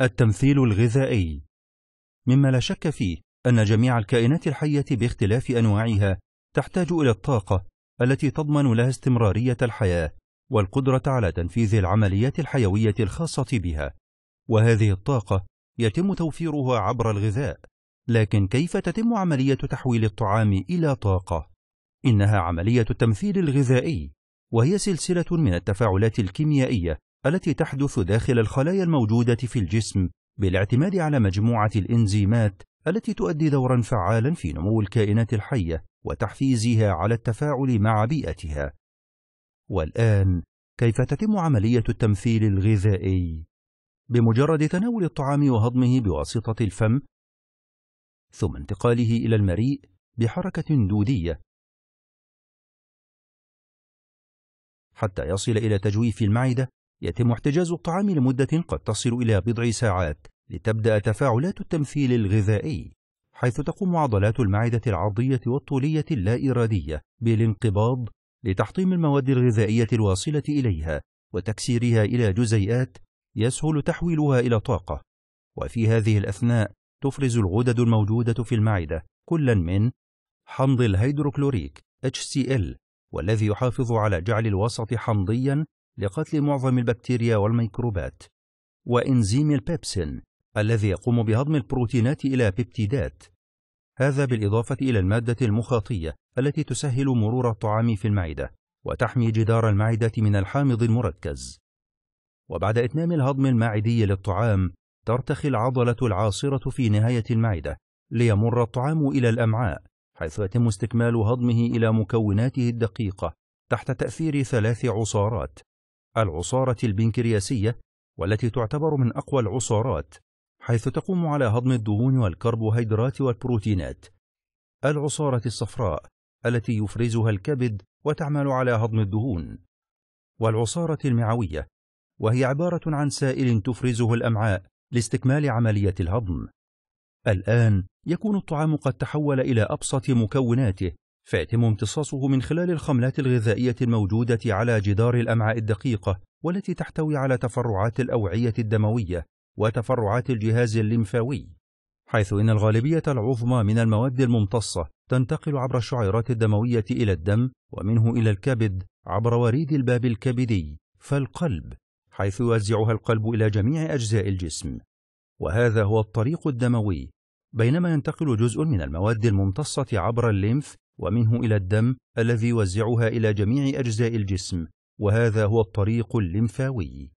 التمثيل الغذائي مما لا شك فيه أن جميع الكائنات الحية باختلاف أنواعها تحتاج إلى الطاقة التي تضمن لها استمرارية الحياة والقدرة على تنفيذ العمليات الحيوية الخاصة بها وهذه الطاقة يتم توفيرها عبر الغذاء لكن كيف تتم عملية تحويل الطعام إلى طاقة؟ إنها عملية التمثيل الغذائي وهي سلسلة من التفاعلات الكيميائية التي تحدث داخل الخلايا الموجودة في الجسم بالاعتماد على مجموعة الإنزيمات التي تؤدي دورا فعالا في نمو الكائنات الحية وتحفيزها على التفاعل مع بيئتها والآن كيف تتم عملية التمثيل الغذائي؟ بمجرد تناول الطعام وهضمه بواسطة الفم ثم انتقاله إلى المريء بحركة دودية حتى يصل إلى تجويف المعدة يتم احتجاز الطعام لمدة قد تصل إلى بضع ساعات لتبدأ تفاعلات التمثيل الغذائي حيث تقوم عضلات المعدة العرضية والطولية اللا إرادية بالانقباض لتحطيم المواد الغذائية الواصلة إليها وتكسيرها إلى جزيئات يسهل تحويلها إلى طاقة وفي هذه الأثناء تفرز الغدد الموجودة في المعدة كلا من حمض الهيدروكلوريك HCl والذي يحافظ على جعل الوسط حمضيا لقتل معظم البكتيريا والميكروبات وإنزيم البيبسين الذي يقوم بهضم البروتينات إلى بيبتيدات هذا بالإضافة إلى المادة المخاطية التي تسهل مرور الطعام في المعدة وتحمي جدار المعدة من الحامض المركز وبعد إتمام الهضم المعدي للطعام ترتخي العضلة العاصرة في نهاية المعدة ليمر الطعام إلى الأمعاء حيث يتم استكمال هضمه إلى مكوناته الدقيقة تحت تأثير ثلاث عصارات العصارة البنكرياسية والتي تعتبر من أقوى العصارات حيث تقوم على هضم الدهون والكربوهيدرات والبروتينات العصارة الصفراء التي يفرزها الكبد وتعمل على هضم الدهون والعصارة المعوية وهي عبارة عن سائل تفرزه الأمعاء لاستكمال عملية الهضم الآن يكون الطعام قد تحول إلى أبسط مكوناته فيتم امتصاصه من خلال الخملات الغذائية الموجودة على جدار الأمعاء الدقيقة والتي تحتوي على تفرعات الأوعية الدموية وتفرعات الجهاز الليمفاوي حيث إن الغالبية العظمى من المواد الممتصة تنتقل عبر الشعيرات الدموية إلى الدم ومنه إلى الكبد عبر وريد الباب الكبدي فالقلب حيث يوزعها القلب إلى جميع أجزاء الجسم وهذا هو الطريق الدموي بينما ينتقل جزء من المواد الممتصة عبر الليمف ومنه إلى الدم الذي يوزعها إلى جميع أجزاء الجسم وهذا هو الطريق الليمفاوي